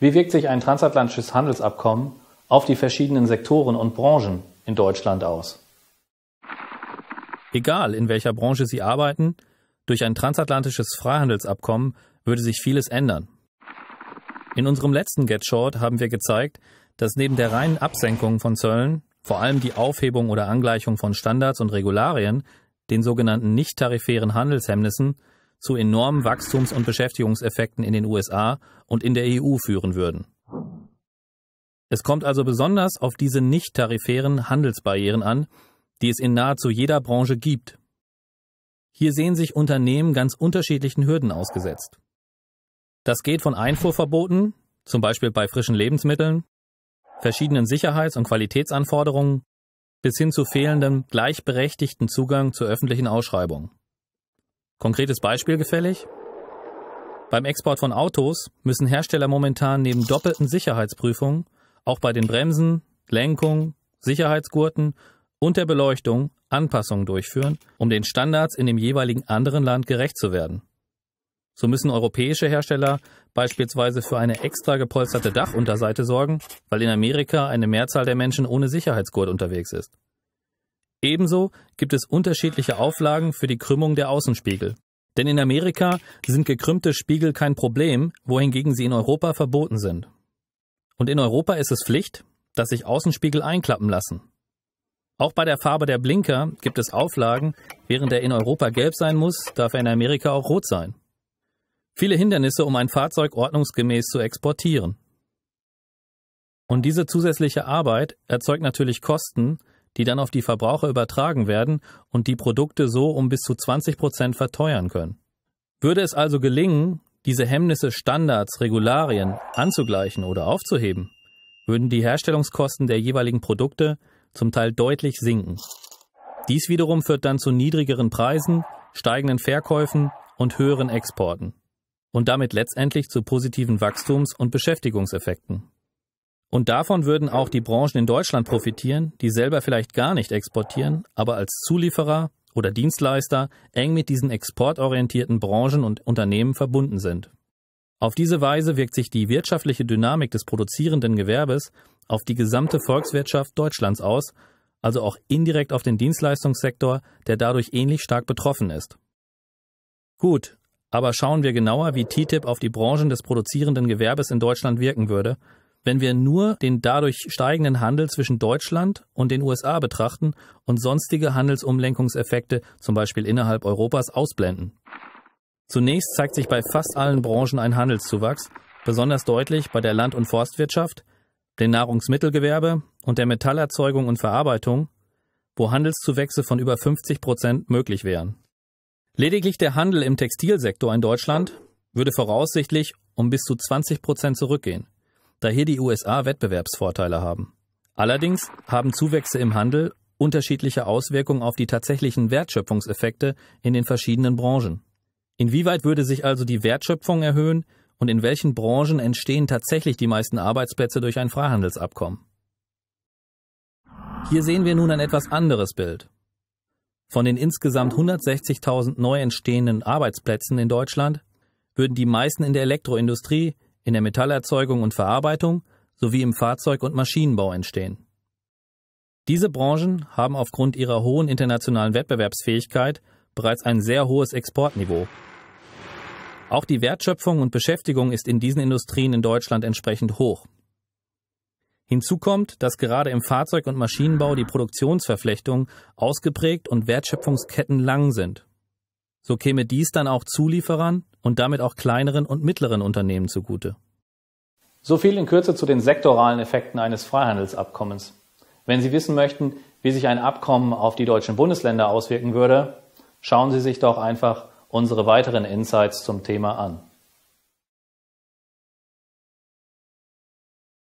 Wie wirkt sich ein transatlantisches Handelsabkommen auf die verschiedenen Sektoren und Branchen in Deutschland aus? Egal, in welcher Branche Sie arbeiten, durch ein transatlantisches Freihandelsabkommen würde sich vieles ändern. In unserem letzten Get Short haben wir gezeigt, dass neben der reinen Absenkung von Zöllen vor allem die Aufhebung oder Angleichung von Standards und Regularien, den sogenannten nicht-tarifären Handelshemmnissen zu enormen Wachstums- und Beschäftigungseffekten in den USA und in der EU führen würden. Es kommt also besonders auf diese nicht-tarifären Handelsbarrieren an, die es in nahezu jeder Branche gibt. Hier sehen sich Unternehmen ganz unterschiedlichen Hürden ausgesetzt. Das geht von Einfuhrverboten, zum Beispiel bei frischen Lebensmitteln, verschiedenen Sicherheits- und Qualitätsanforderungen bis hin zu fehlendem gleichberechtigten Zugang zur öffentlichen Ausschreibung. Konkretes Beispiel gefällig? Beim Export von Autos müssen Hersteller momentan neben doppelten Sicherheitsprüfungen auch bei den Bremsen, Lenkung, Sicherheitsgurten und der Beleuchtung Anpassungen durchführen, um den Standards in dem jeweiligen anderen Land gerecht zu werden. So müssen europäische Hersteller beispielsweise für eine extra gepolsterte Dachunterseite sorgen, weil in Amerika eine Mehrzahl der Menschen ohne Sicherheitsgurt unterwegs ist. Ebenso gibt es unterschiedliche Auflagen für die Krümmung der Außenspiegel. Denn in Amerika sind gekrümmte Spiegel kein Problem, wohingegen sie in Europa verboten sind. Und in Europa ist es Pflicht, dass sich Außenspiegel einklappen lassen. Auch bei der Farbe der Blinker gibt es Auflagen, während er in Europa gelb sein muss, darf er in Amerika auch rot sein. Viele Hindernisse, um ein Fahrzeug ordnungsgemäß zu exportieren. Und diese zusätzliche Arbeit erzeugt natürlich Kosten, die dann auf die Verbraucher übertragen werden und die Produkte so um bis zu 20 Prozent verteuern können. Würde es also gelingen, diese Hemmnisse Standards, Regularien anzugleichen oder aufzuheben, würden die Herstellungskosten der jeweiligen Produkte zum Teil deutlich sinken. Dies wiederum führt dann zu niedrigeren Preisen, steigenden Verkäufen und höheren Exporten und damit letztendlich zu positiven Wachstums- und Beschäftigungseffekten. Und davon würden auch die Branchen in Deutschland profitieren, die selber vielleicht gar nicht exportieren, aber als Zulieferer oder Dienstleister eng mit diesen exportorientierten Branchen und Unternehmen verbunden sind. Auf diese Weise wirkt sich die wirtschaftliche Dynamik des produzierenden Gewerbes auf die gesamte Volkswirtschaft Deutschlands aus, also auch indirekt auf den Dienstleistungssektor, der dadurch ähnlich stark betroffen ist. Gut, aber schauen wir genauer, wie TTIP auf die Branchen des produzierenden Gewerbes in Deutschland wirken würde wenn wir nur den dadurch steigenden Handel zwischen Deutschland und den USA betrachten und sonstige Handelsumlenkungseffekte, zum Beispiel innerhalb Europas, ausblenden. Zunächst zeigt sich bei fast allen Branchen ein Handelszuwachs, besonders deutlich bei der Land- und Forstwirtschaft, dem Nahrungsmittelgewerbe und der Metallerzeugung und Verarbeitung, wo Handelszuwächse von über 50 Prozent möglich wären. Lediglich der Handel im Textilsektor in Deutschland würde voraussichtlich um bis zu 20 Prozent zurückgehen da hier die USA Wettbewerbsvorteile haben. Allerdings haben Zuwächse im Handel unterschiedliche Auswirkungen auf die tatsächlichen Wertschöpfungseffekte in den verschiedenen Branchen. Inwieweit würde sich also die Wertschöpfung erhöhen und in welchen Branchen entstehen tatsächlich die meisten Arbeitsplätze durch ein Freihandelsabkommen? Hier sehen wir nun ein etwas anderes Bild. Von den insgesamt 160.000 neu entstehenden Arbeitsplätzen in Deutschland würden die meisten in der Elektroindustrie, in der Metallerzeugung und Verarbeitung sowie im Fahrzeug- und Maschinenbau entstehen. Diese Branchen haben aufgrund ihrer hohen internationalen Wettbewerbsfähigkeit bereits ein sehr hohes Exportniveau. Auch die Wertschöpfung und Beschäftigung ist in diesen Industrien in Deutschland entsprechend hoch. Hinzu kommt, dass gerade im Fahrzeug- und Maschinenbau die Produktionsverflechtungen ausgeprägt und Wertschöpfungsketten lang sind so käme dies dann auch Zulieferern und damit auch kleineren und mittleren Unternehmen zugute. So viel in Kürze zu den sektoralen Effekten eines Freihandelsabkommens. Wenn Sie wissen möchten, wie sich ein Abkommen auf die deutschen Bundesländer auswirken würde, schauen Sie sich doch einfach unsere weiteren Insights zum Thema an.